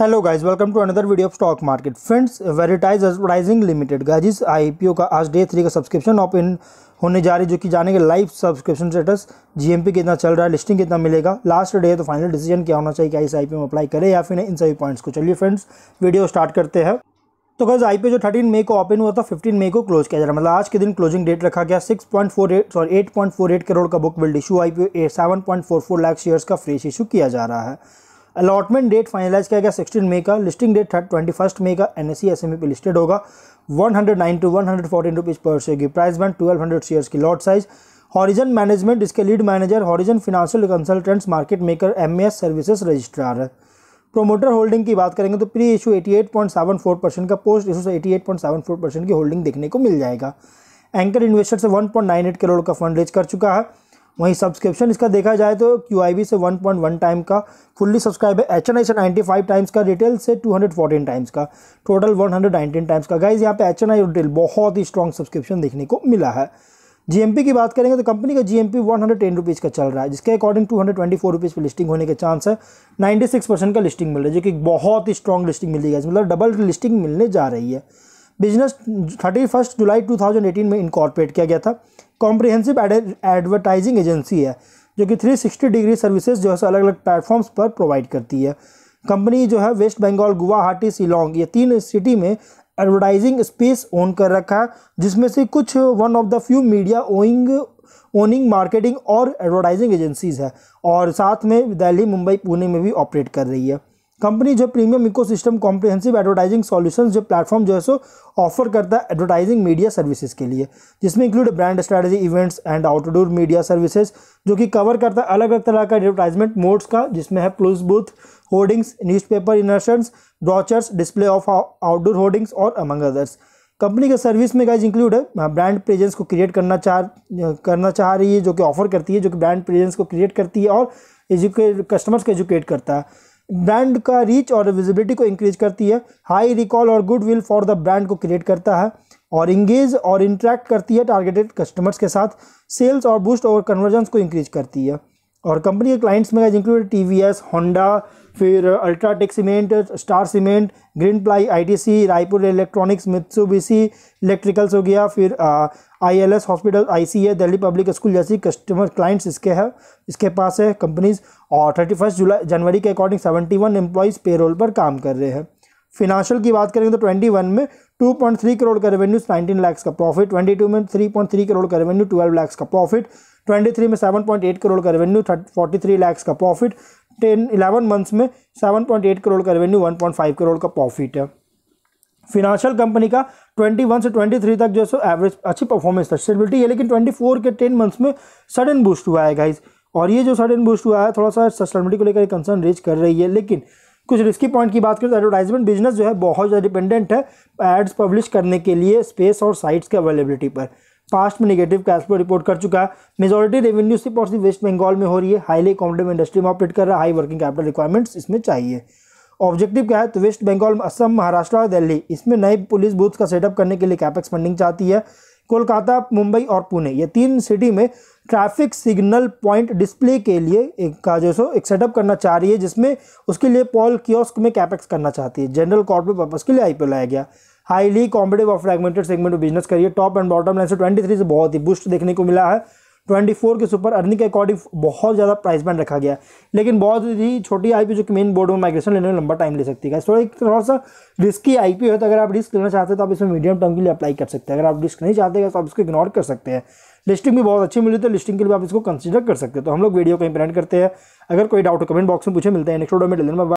hello guys welcome to another video of stock market friends Veritaaz advertising limited guys IPO का आज day three का subscription open होने जा रही जो कि जानेंगे लाइव सब्सक्रिप्शन स्टेटस जीएमपी कितना चल रहा है लिस्टिंग कितना मिलेगा लास्ट डे है तो फाइनल डिसीजन क्या होना चाहिए क्या इस आई में अप्लाई करें या फिर इन सभी पॉइंट्स को चलिए फ्रेंड्स वीडियो स्टार्ट करते हैं तो गज आई जो थर्टीन मई को ओपन हुआ था फिफ्टीन मई को क्लोज किया जा रहा है मतलब आज के दिन क्लोजिंग डेट रखा गया six point four eight sorry eight crore का बुक बिल्ड इशू आई seven point four four lakh shares का फ्रेश इशू किया जा रहा है अलॉटमेंट डेट फाइनलाइज किया गया सिक्सटीन मई का listing date third twenty first मई का N S C S M A पे लिस्टेड होगा one hundred nine to one hundred fourteen rupees पर शेयर की price band twelve hundred shares की लॉट साइज हॉरिजन मैनेजमेंट इसके lead manager Horizon financial consultants market maker M services registrar है promoter holding की बात करेंगे तो प्री इशू 88.74 परसेंट का पोस्ट इशू से 88.74 परसेंट की होल्डिंग देखने को मिल जाएगा एंकर इन्वेस्टर से 1.98 करोड़ का फंड रेज कर चुका है वहीं सब्सक्रिप्शन इसका देखा जाए तो क्यू से 1.1 टाइम का फुल्ली सब्सक्राइब है एच से 95 टाइम्स का रिटेल से 214 टाइम्स का टोटल 119 टाइम्स का गाइज यहाँ पे एच आई रिटेल बहुत ही स्ट्रॉन्ग सब्सक्रिप्शन देखने को मिला है जी की बात करेंगे तो कंपनी का G M P ten rupees का चल रहा है जिसके according to hundred twenty four listing होने के चांस है नाइन्टी सिक्स परसेंट का लिस्टिंग मिल रहा है जो कि बहुत ही स्ट्रॉन्ग लिस्टिंग मिल गई है मतलब डबल लिस्टिंग मिलने जा रही है business thirty first July two thousand eighteen में इनकॉर्पोरेट किया गया था कॉम्प्रिहेंसिव एडवर्टाइजिंग एजेंसी है जो कि थ्री सिक्सटी डिग्री सर्विसेज जो है अलग अलग प्लेटफॉर्म्स पर प्रोवाइड करती है कंपनी जो है वेस्ट बंगाल गुवाहाटी शिलोंग ये तीन सिटी में एडवर्टाइजिंग स्पेस ओन कर रखा है जिसमें से कुछ one of the few media owing owning marketing और एडवर्टाइजिंग एजेंसीज है और साथ में दिल्ली मुंबई पुणे में भी ऑपरेट कर रही है कंपनी जो premium ecosystem comprehensive advertising solutions जो प्लेटफॉर्म जो है सो ऑफर करता है एडवर्टाइजिंग मीडिया सर्विसेज के लिए जिसमें include brand strategy events and outdoor media services जो कि कवर करता है अलग अलग तरह का एडवर्टाइजमेंट मोड्स का जिसमें है plus booth hoardings paper insertions brochures display of outdoor hoardings और अमंग अदर्स कंपनी के सर्विस में गाइज इंक्लूड है ब्रांड प्रेजेंस को क्रिएट करना चाह करना चाह रही है जो कि ऑफर करती है जो कि ब्रांड प्रेजेंस को क्रिएट करती है और एजुकेट कस्टमर्स को एजुकेट करता है ब्रांड का रीच और विजिबिलिटी को इंक्रीज करती है हाई रिकॉल और goodwill for the brand को क्रिएट करता है और इंगेज और इंट्रैक्ट करती है टारगेटेड कस्टमर्स के साथ सेल्स और बूस्ट और कन्वर्जन को इंक्रीज करती है और कंपनी के क्लाइंट्स में included T V S Honda फिर UltraTech cement Star cement Greenply I T C Raipur electronics C electricals हो गया फिर आईएलएस हॉस्पिटल सी है दिल्ली पब्लिक स्कूल जैसी कस्टमर क्लाइंट्स इसके है इसके पास है कंपनीज और थर्टी फर्स्ट जुलाई जनवरी के according seventy one employees payroll पर काम कर रहे हैं फिनांशियल की बात करेंगे तो ट्वेंटी वन में टू पॉइंट थ्री करोड़ का रेवेन्यू नाइनटीन लैक्स का प्रॉफिट ट्वेंटी टू में थ्री पॉइंट थ्री करोड़ का रेवेन्यू ट्वेल्व लैक्स का प्रॉफिट ट्वेंटी थ्री में सेवन पॉइंट एट करोड़ का रेवेन्यू फोर्टी थ्री लैक्स का प्रॉफिट टेन इलेवन मंथ्स में सेवन पॉइंट एट करोड़ का revenue one point five crore का प्रॉफिट है फिनांशियल कंपनी का 21 से 23 तक जो है सो एवरेज अच्छी परफॉर्मेंस था स्टेबिलिटी है लेकिन 24 के 10 मंथ्स में सडन बूस्ट हुआ है गाइज और ये जो सडन बूस्ट हुआ है थोड़ा सा सस्टेबिलिटी को लेकर कंसर्न रेज कर रही है लेकिन कुछ रिस्की पॉइंट की बात करें तो एडवर्टाइजमेंट बिजनेस जो है बहुत ज़्यादा डिपेंडेंट है एड्स पब्लिश करने के लिए स्पेस और साइट्स के अवेलेबिलिटी पर पास्ट में नेगेटिव कैश फ्लो रिपोर्ट कर चुका है मेजोरिटी रेवेन्यू सिर्फ और सिर्फ वेस्ट बंगाल में हो रही है हाईली कॉम्पिटेटिव इंडस्ट्री में ऑपरेट कर रहा है हाई वर्किंग कैपिटल रिक्वायरमेंट्स इसमें चाहिए ऑब्जेक्टिव क्या है तो वेस्ट बंगाल असम महाराष्ट्र और दिल्ली इसमें नए पुलिस बूथ का सेटअप करने के लिए कैपेक्स फंडिंग चाहती है कोलकाता मुंबई और पुणे ये तीन सिटी में ट्रैफिक सिग्नल पॉइंट डिस्प्ले के लिए एक का जो सो एक सेटअप करना चाह रही है जिसमें उसके लिए पॉल कियोस्क में कैपेक्स करना चाहती है जनरल कॉर्पोरेट पर्पज़ के लिए आई लाया गया हाईली कॉम्पिटिव और फ्रेगमेंटेड सेगमेंट ऑफ बिजनेस करिए टॉप एंड बॉटम लाइन से ट्वेंटी थ्री से बहुत ही बूस्ट देखने को मिला है ट्वेंटी फोर के सुपर अर्निंग के अकॉर्डिंग बहुत ज़्यादा प्राइस बैंड रखा गया लेकिन बहुत ही छोटी आईपीओ जो कि मेन बोर्ड में माइग्रेशन लेने में लंबा टाइम ले सकती है थोड़ा एक थोड़ा सा रिस्की आईपीओ है तो अगर आप रिस्क लेना चाहते हैं तो आप इसमें मीडियम टर्म के लिए अप्लाई कर सकते हैं अगर आप रिस्क नहीं चाहते तो आप इसको इग्नोर कर सकते हैं लिस्टिंग भी बहुत अच्छी मिली तो लिस्टिंग के लिए आप इसको कंसिडर कर सकते हैं तो हम लोग वीडियो कहीं प्रेंट करते हैं अगर कोई डाउट हो कमेंट बॉक्स में पूछे मिलते हैं नेक्स्ट वीडियो में